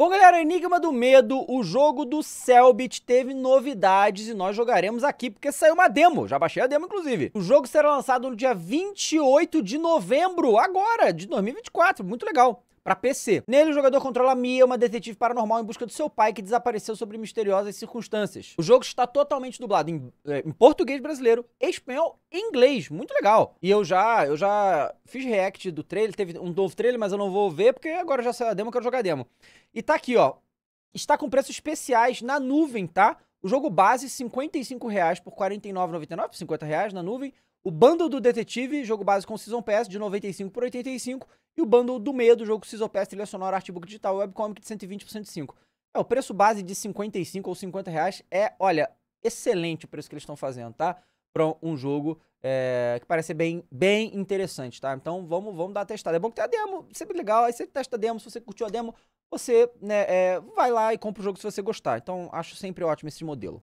Bom, galera, Enigma do Medo, o jogo do Selbit teve novidades e nós jogaremos aqui porque saiu uma demo, já baixei a demo inclusive. O jogo será lançado no dia 28 de novembro, agora, de 2024, muito legal para PC. Nele, o jogador controla Mia, uma detetive paranormal em busca do seu pai que desapareceu sob misteriosas circunstâncias. O jogo está totalmente dublado em, é, em português brasileiro, espanhol e inglês. Muito legal. E eu já, eu já fiz react do trailer, teve um novo trailer, mas eu não vou ver porque agora já saiu a demo, eu quero jogar demo. E tá aqui, ó. Está com preços especiais na nuvem, tá? O jogo base, R$ por R$ 49,99, na nuvem. O bundle do Detetive, jogo base com Season Pass, de 95 por 85. E o bundle do Medo, jogo Season Pass, trilha sonora, artbook digital, webcomic de 120 por 105. É, o preço base de 55 ou R$50,00 reais é, olha, excelente o preço que eles estão fazendo, tá? Para um jogo é, que parece bem, bem interessante, tá? Então vamos, vamos dar a testada. É bom que tem a demo, sempre legal. Aí você testa a demo, se você curtiu a demo, você né, é, vai lá e compra o jogo se você gostar. Então, acho sempre ótimo esse modelo.